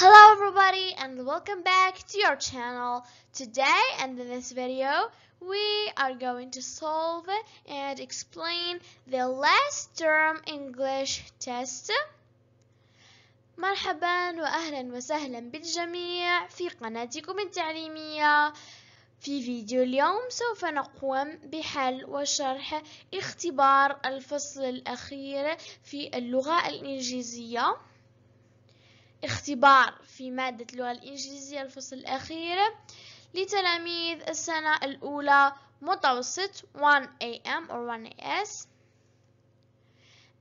Hello everybody and welcome back to your channel. Today and in this video we are going to solve and explain the last term English test. مرحبا وأهلا وسهلا بالجميع في قناتكم التعليمية في فيديو اليوم سوف نقوم بحل وشرح اختبار الفصل الأخير في اللغة الإنجليزية اختبار في مادة اللغة الإنجليزية الفصل الأخير لتلاميذ السنة الأولى متوسط 1 AM or 1 AS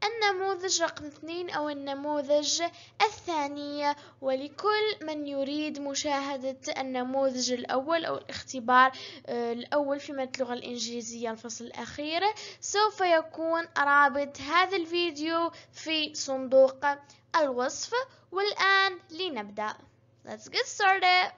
النموذج رقم اثنين أو النموذج الثاني ولكل من يريد مشاهدة النموذج الأول أو الاختبار آه، الأول في مادة اللغة الإنجليزية الفصل الأخير سوف يكون رابط هذا الفيديو في صندوق الوصف والآن لنبدأ Let's get started!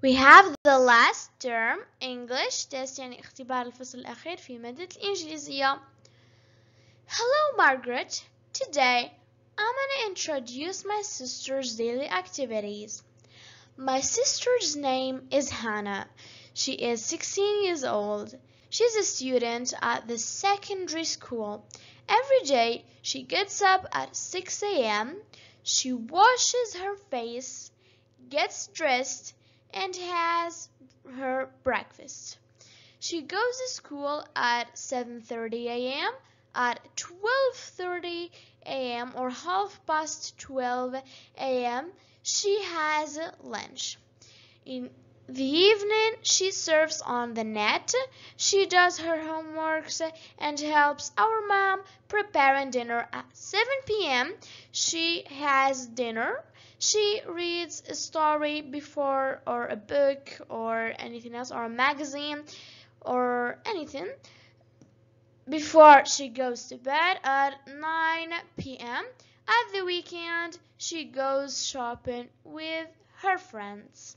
We have the last term English test يعني اختبار الفصل الأخير في مادة الإنجليزية. Hello Margaret. Today I'm gonna introduce my sister's daily activities. My sister's name is Hannah. She is 16 years old. She's a student at the secondary school. Every day she gets up at 6 a.m. She washes her face, gets dressed, and has her breakfast. She goes to school at 7:30 a.m. At 12:30 a.m. or half past 12 a.m., she has lunch. In the evening, she serves on the net, she does her homeworks and helps our mom preparing dinner at 7 p.m. She has dinner she reads a story before or a book or anything else or a magazine or anything before she goes to bed at 9 p.m. At the weekend, she goes shopping with her friends.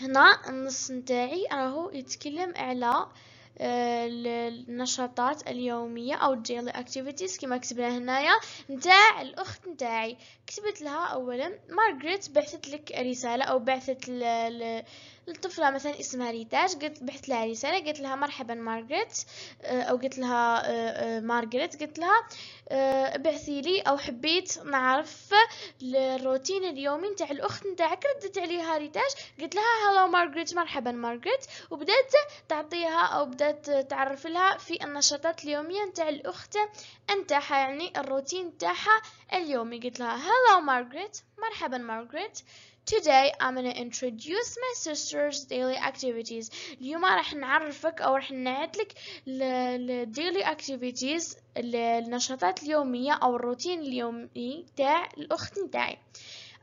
هنا نص نتاعي راهو يتكلم على النشاطات اليومية أو daily activities كما كتبنا هنايا نتاع الأخت نتاعي كتبت لها أولا مارغريت بعثت لك رسالة أو بعثت الطفله مثلا اسمها ريتاج قلت بحثت لها رساله قلت لها مرحبا مارغريت آه، او قلت لها آه، آه، مارغريت قلت لها ابعثي لي او حبيت نعرف الروتين اليومي نتاع الاخت نتاعك ردت عليها ريتاج قلت لها هالو مارغريت مرحبا مارغريت وبدات تعطيها او بدات تعرف لها في النشاطات اليوميه نتاع الاخت نتاعها يعني الروتين نتاعها اليومي قلت لها هالو مارغريت مرحبا مارغريت Today I'm gonna introduce my sister's daily activities اليوم راح نعرفك أو راح نعدلك ال daily activities النشاطات اليومية أو الروتين اليومي تاع الأخت نتاعي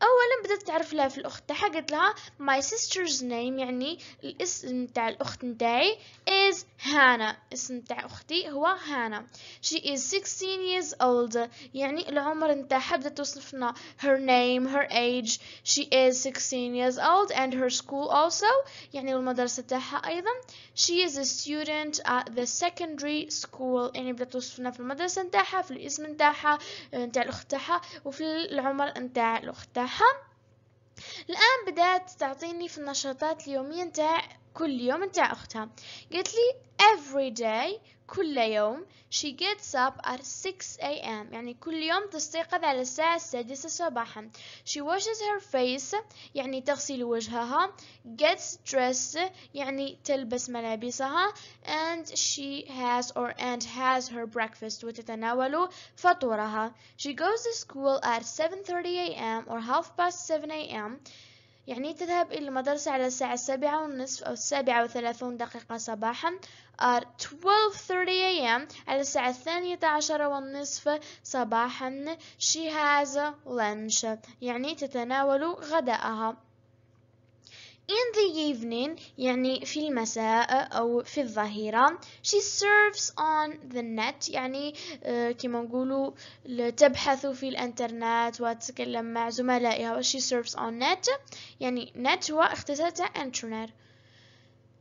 اولا بدات تعرف لها في الاخت تاعها قالت لها my sister's name يعني الاسم تاع الاخت نتاعي is Hannah اسم تاع اختي هو هانا she is 16 years old يعني العمر نتاعها بدات توصف لنا her name her age she is 16 years old and her school also يعني المدرسة تاعها ايضا she is a student at the secondary school يعني بدات توصف لنا في المدرسة نتاعها في الاسم نتاعها نتاع الاخت تاعها وفي العمر نتاع الاخت تاعها تاعها الآن بدأت تعطيني في النشاطات اليومية نتاع كل يوم نتاع أختها قالت لي every day كل يوم she gets up at 6 a.m. يعني كل يوم تستيقظ على الساعة السادسة صباحا she washes her face يعني تغسل وجهها gets dressed يعني تلبس ملابسها and she has or and has her breakfast وتتناول فطورها she goes to school at 7.30 a.m. or half past 7 a.m. يعني تذهب إلى المدرسة على الساعة السابعة والنصف أو السابعة وثلاثون دقيقة صباحا 12.30 آه، am على الساعة الثانية عشرة والنصف صباحا she has lunch يعني تتناول غداءها In the evening يعني في المساء أو في الظهيرة she surfs on the net يعني آه، كما نقولوا تبحث في الانترنت وتتكلم مع زملائها she surfs on net يعني net هو اختصار internet انترنت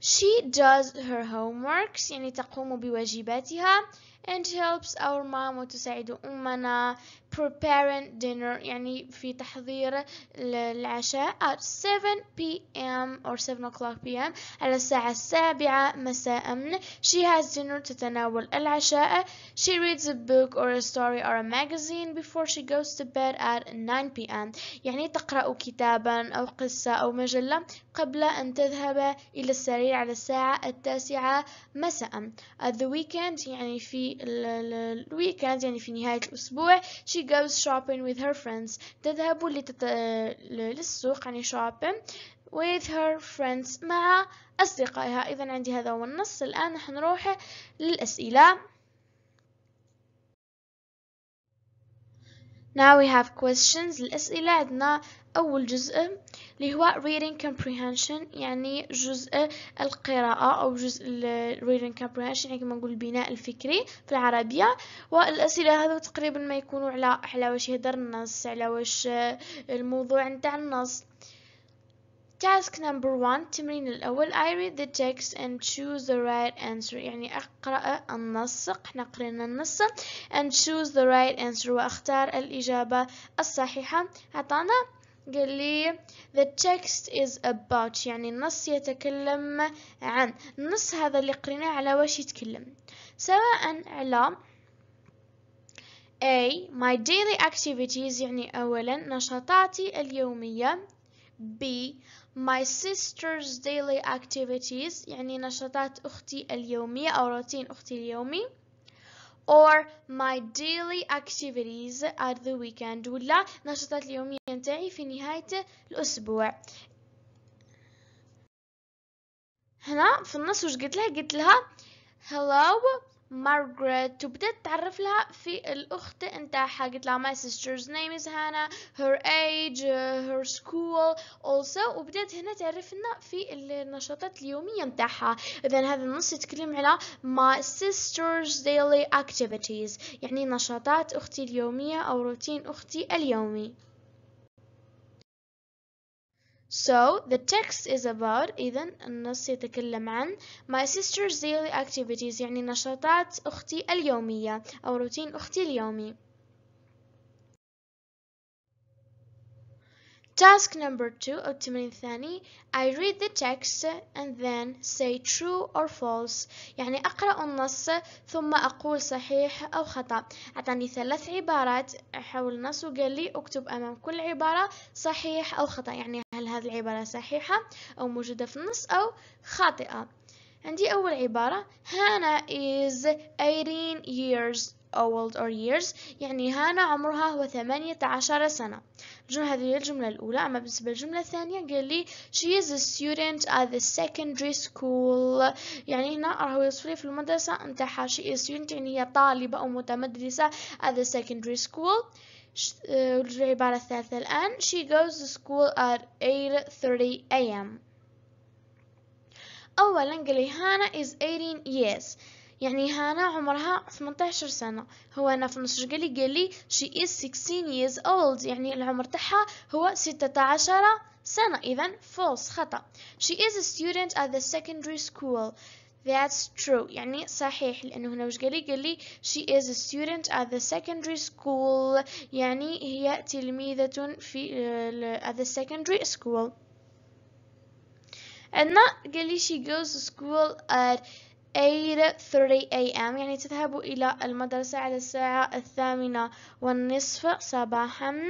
she does her homeworks يعني تقوم بواجباتها and helps our mom وتساعد أمنا preparing dinner يعني في تحضير العشاء at 7 p.m. or 7 o'clock p.m. على الساعة السابعة مساء she has dinner تتناول العشاء she reads a book or a story or a magazine before she goes to bed at 9 p.m. يعني تقرأ كتابا أو قصة أو مجلة قبل أن تذهب إلى السرير على الساعة التاسعة مساء at the weekend يعني في الويكند يعني في نهاية الأسبوع she goes shopping with her friends تذهب لتت... للسوق يعني shopping with her friends مع أصدقائها إذا عندي هذا هو النص الآن نحن نروح للأسئلة Now we have questions الأسئلة عندنا أول جزء اللي هو reading comprehension يعني جزء القراءة أو جزء reading comprehension يعني كما نقول البناء الفكري في العربية والأسئلة هذو تقريبا ما يكونوا على على واش يهدر النص على واش الموضوع نتاع النص task number one التمرين الأول I read the text and choose the right answer يعني أقرأ النص احنا قرينا النص and choose the right answer وأختار الإجابة الصحيحة عطانا قال لي the text is about يعني النص يتكلم عن النص هذا اللي قريناه على وش يتكلم سواء على A my daily activities يعني أولا نشاطاتي اليومية B my sister's daily activities يعني نشاطات أختي اليومية أو روتين أختي اليومي or my daily activities at the weekend ولا نشاطات اليومية نتاعي في نهاية الأسبوع هنا في النص وش قلت لها قلت لها hello مارغريت وبدأت تعرف لها في الأخت نتاعها قلت لها my sister's name is Hannah her age her school also وبدأت هنا تعرف لنا في النشاطات اليومية نتاعها إذا هذا النص يتكلم على my sister's daily activities يعني نشاطات أختي اليومية أو روتين أختي اليومي So the text is about إذا النص يتكلم عن my sister's daily activities يعني نشاطات أختي اليومية أو روتين أختي اليومي Task number two of التمرين الثاني I read the text and then say true or false يعني أقرأ النص ثم أقول صحيح أو خطأ أعطاني ثلاث عبارات حول النص وقال لي أكتب أمام كل عبارة صحيح أو خطأ يعني هل هذه العبارة صحيحة أو موجودة في النص أو خاطئة عندي أول عبارة هانا is 18 years old or years يعني هانا عمرها هو 18 سنة الجملة هذه الجملة الأولى أما بالنسبة للجملة الثانية قال لي she is a student at the secondary school يعني هنا راهو يوصف لي في المدرسة نتاعها she is student يعني هي طالبة أو متمدرسة at the secondary school آه، العبارة الثالثة الآن she goes to school at 8:30 a.m. أولا قال لي هانا is 18 years يعني هانا عمرها 18 سنة هو أنا في النص قال لي she is 16 years old يعني العمر تاعها هو 16 سنة إذا false خطأ she is a student at the secondary school That's true يعني صحيح لأنه هنا وش قالي قالي she is a student at the secondary school يعني هي تلميذة في ال at the secondary school عندنا قالي she goes to school at 8:30 a.m. يعني تذهب إلى المدرسة على الساعة الثامنة والنصف صباحا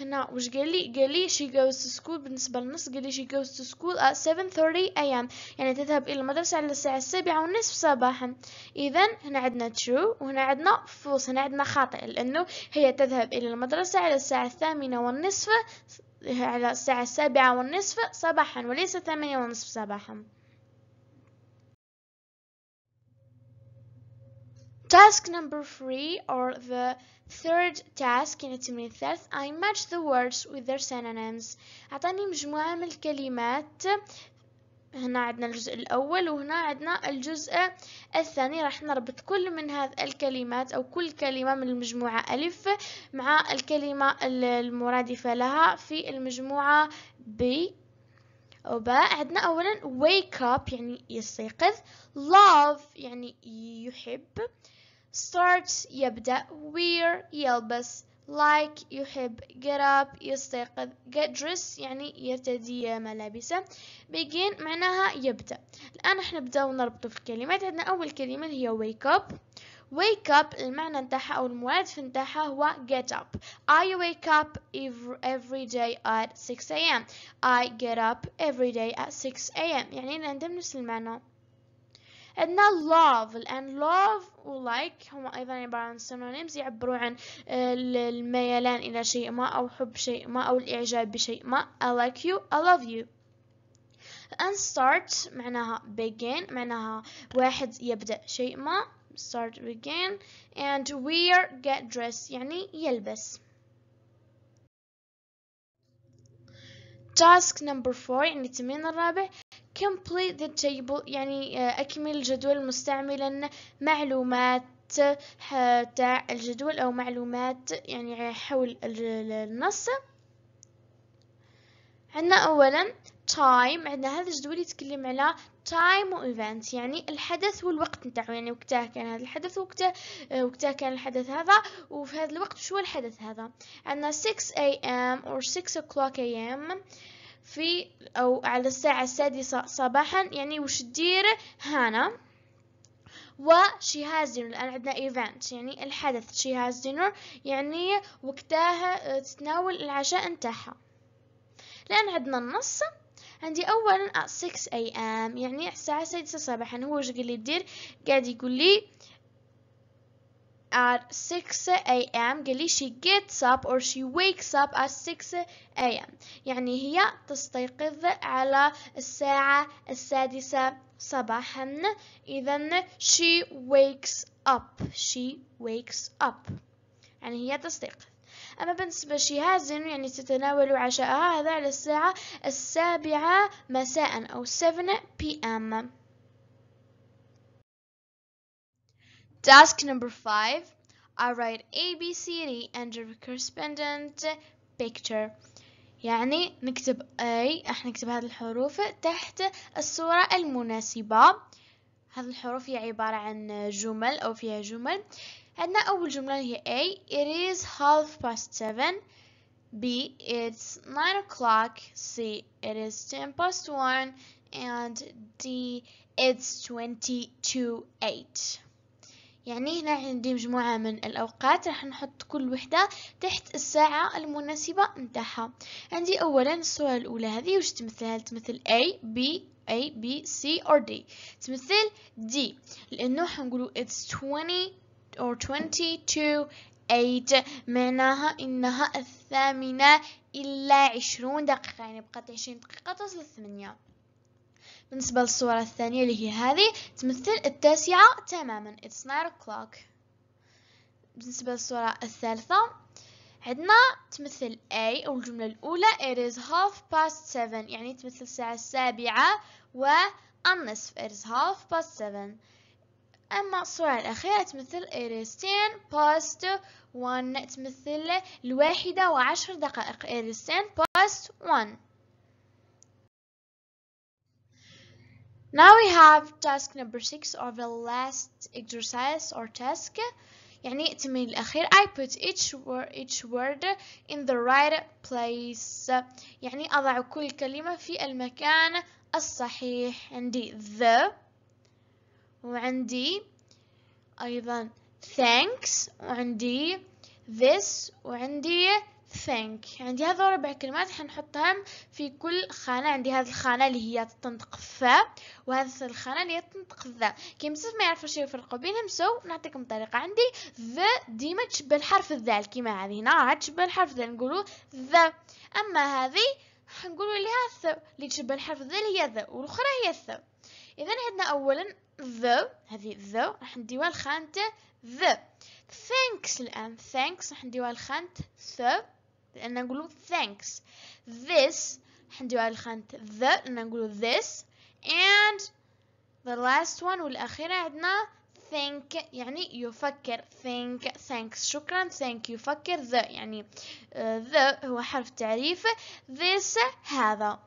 هنا وش قال لي قال لي she goes to school بالنسبة للنص قال لي she goes to school at 7:30 a.m. يعني تذهب إلى المدرسة على الساعة السابعة والنصف صباحا إذا هنا عندنا true وهنا عندنا false هنا عندنا خاطئ لأنه هي تذهب إلى المدرسة على الساعة الثامنة والنصف على الساعة السابعة والنصف صباحا وليس الثامنة والنصف صباحا Task number three or the third task in يعني التمرين الثالث I match the words with their synonyms أعطاني مجموعة من الكلمات هنا عندنا الجزء الأول وهنا عندنا الجزء الثاني راح نربط كل من هذه الكلمات أو كل كلمة من المجموعة ألف مع الكلمة المرادفة لها في المجموعة B وباء عندنا أولا wake up يعني يستيقظ love يعني يحب start يبدأ wear يلبس like يحب get up يستيقظ get dressed يعني يرتدي ملابسه begin معناها يبدأ الآن راح نبداو نربطو في الكلمات عندنا أول كلمة هي wake up wake up المعنى نتاعها أو المرادف نتاعها هو get up I wake up every day at 6 a.m. I get up every day at 6 a.m. يعني عندهم نفس المعنى عندنا love الآن love و like هما أيضا عبارة عن synonyms يعبروا عن آه، الميلان إلى شيء ما أو حب شيء ما أو الإعجاب بشيء ما I like you I love you الآن start معناها begin معناها واحد يبدأ شيء ما start again and wear get dressed يعني يلبس task number four يعني التمرين الرابع complete the table يعني آه، أكمل الجدول مستعملا معلومات آه، تاع الجدول أو معلومات يعني حول النص عندنا أولا تايم عندنا هذا الجدول يتكلم على تايم وايفنت يعني الحدث والوقت نتاعو يعني وقتها كان هذا الحدث وقتها آه، وقتها كان الحدث هذا وفي هذا الوقت شو الحدث هذا عندنا 6 ام او 6 o'clock ام في او على الساعه السادسه صباحا يعني وش تدير هانا she has دينر الآن عندنا event يعني الحدث she has دينر يعني وقتها آه، تتناول العشاء نتاعها الآن عندنا النص عندي اولا at 6 am يعني الساعة 6 صباحا هو واش قال لي دير قاعد يقول لي at 6 a.m. قال لي she gets up or she wakes up at 6 a.m. يعني هي تستيقظ على الساعة السادسة صباحا إذا she wakes up she wakes up يعني هي تستيقظ أما بالنسبة شيهازن يعني تتناول عشاءها هذا على الساعة السابعة مساء أو 7 p.m. Task number 5 I write ABCD and the correspondent picture يعني نكتب A راح نكتب هذه الحروف تحت الصورة المناسبة هذه الحروف هي عبارة عن جمل أو فيها جمل عندنا أول جملة هي A It is half past seven B It's nine o'clock C It is ten past one and D It's twenty to eight يعني هنا عندي مجموعة من الأوقات راح نحط كل وحدة تحت الساعة المناسبة نتاعها عندي أولا الصورة الأولى هذه وش تمثل تمثل A B A B C or D تمثل D لأنه حنقولوا it's twenty or 22 8 معناها إنها الثامنة إلا عشرون دقيقة يعني بقات عشرين دقيقة تصل الثمانية بالنسبة للصورة الثانية اللي هي هذه تمثل التاسعة تماما it's 9 o'clock بالنسبة للصورة الثالثة عندنا تمثل A أو الجملة الأولى it is half past seven يعني تمثل الساعة السابعة والنصف it is half past seven أما الصورة الأخيرة تمثل إيريستين باست 1 تمثل الواحدة وعشر دقائق إيريستين باست 1 Now we have task number 6 or the last exercise or task يعني التمرين الأخير I put each word, each word in the right place يعني أضع كل كلمة في المكان الصحيح عندي the وعندي أيضا thanks وعندي this وعندي thank عندي هذه ربع كلمات حنحطهم في كل خانة عندي هذه الخانة اللي هي تنطق ف وهذه الخانة اللي هي تنطق ذا كي بزاف ما يعرفوش يفرقوا بينهم سو نعطيكم طريقة عندي ذا ديما تشبه الحرف الذال كيما هذه هنا عاد تشبه الحرف ذا نقولوا ذا أما هذه حنقولوا لها ث اللي تشبه الحرف الذال هي ذا والأخرى هي ث إذا عندنا أولا the هذه the راح نديوها لخانة the thanks الآن thanks راح نديوها لخانة the لأن نقولو thanks this راح نديوها لخانة the لأن نقولو this and the last one والأخيرة عندنا think يعني يفكر think thanks شكرا thank يفكر the يعني uh, the هو حرف تعريف this هذا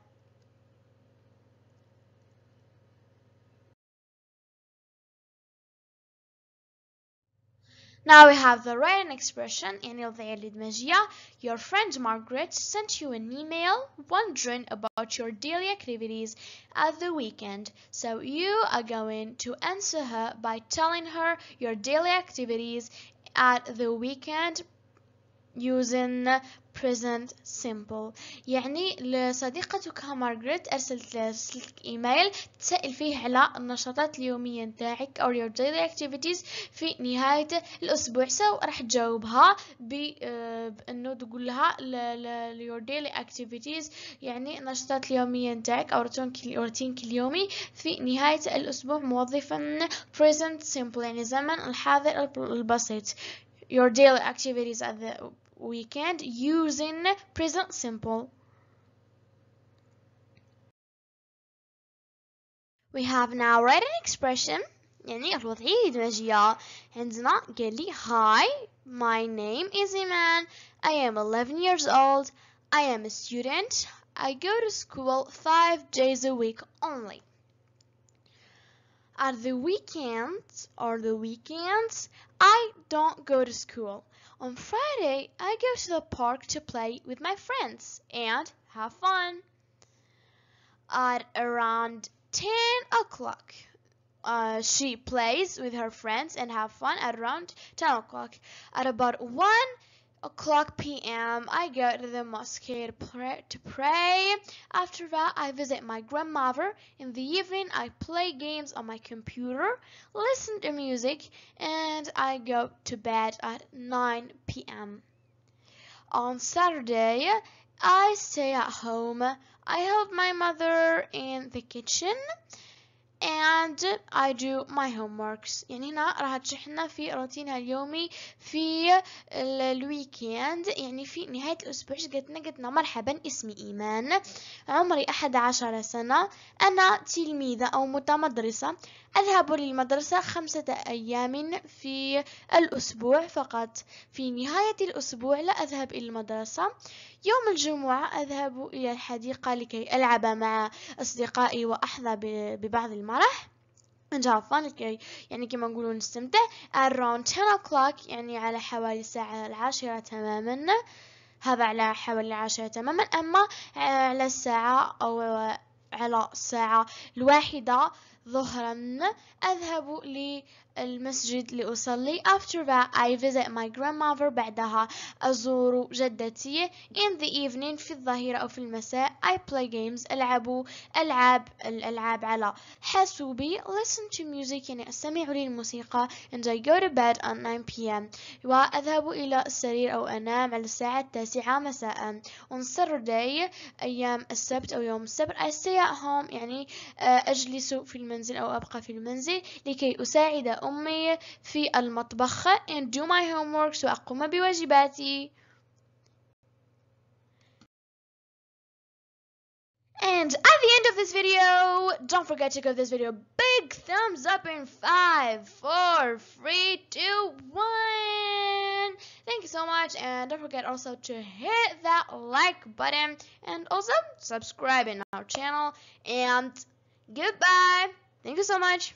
Now we have the written expression in الذيال Mejia. Your friend Margaret sent you an email wondering about your daily activities at the weekend. So you are going to answer her by telling her your daily activities at the weekend using present simple يعني لصديقتك مارغريت أرسلت لك إيميل تسأل فيه على النشاطات اليومية نتاعك أو your daily activities في نهاية الأسبوع سو راح تجاوبها آه، بأنه تقول لها your daily activities يعني النشاطات اليومية نتاعك أو روتينك اليومي في نهاية الأسبوع موظفا present simple يعني زمن الحاضر البسيط your daily activities at the we can't use in present simple. We have now read an expression يعني with الوجية Hands not لي Hi, my name is Iman. I am 11 years old. I am a student. I go to school 5 days a week only. At the weekends or the weekends, I don't go to school. On Friday, I go to the park to play with my friends and have fun. At around 10 o'clock, uh, she plays with her friends and have fun at around 10 o'clock. At about 1 o'clock p.m. I go to the mosque to pray. After that, I visit my grandmother. In the evening, I play games on my computer, listen to music, and I go to bed at 9 p.m. On Saturday, I stay at home. I help my mother in the kitchen. and I do my homeworks يعني هنا راح تشحنا في روتينها اليومي في الويكيند يعني في نهاية الأسبوع قالت لنا مرحبا اسمي إيمان عمري أحد عشر سنة أنا تلميذة أو متمدرسة أذهب للمدرسة خمسة أيام في الأسبوع فقط في نهاية الأسبوع لا أذهب إلى المدرسة يوم الجمعة أذهب إلى الحديقة لكي ألعب مع أصدقائي وأحظى ببعض المرح فن لكي يعني كما نقولوا نستمتع around 10 o'clock يعني على حوالي الساعة العاشرة تماما هذا على حوالي العاشرة تماما أما على الساعة أو على الساعة الواحدة ظهرا أذهب للمسجد لأصلي after that I visit my grandmother بعدها أزور جدتي in the evening في الظهيرة أو في المساء I play games ألعب ألعاب الألعاب على حاسوبي listen to music يعني أستمع للموسيقى and I go to bed at 9 p.m. وأذهب إلى السرير أو أنام على الساعة التاسعة مساء on Saturday أيام السبت أو يوم السبت I stay at home يعني آه، أجلس في المسجد المنزل أو أبقى في المنزل لكي أساعد أمي في المطبخ and do my homework وأقوم بواجباتي And at the end of this video, don't forget to give this video a big thumbs up in 5, 4, 3, 2, 1. Thank you so much and don't forget also to hit that like button and also subscribe in our channel and goodbye. Thank you so much.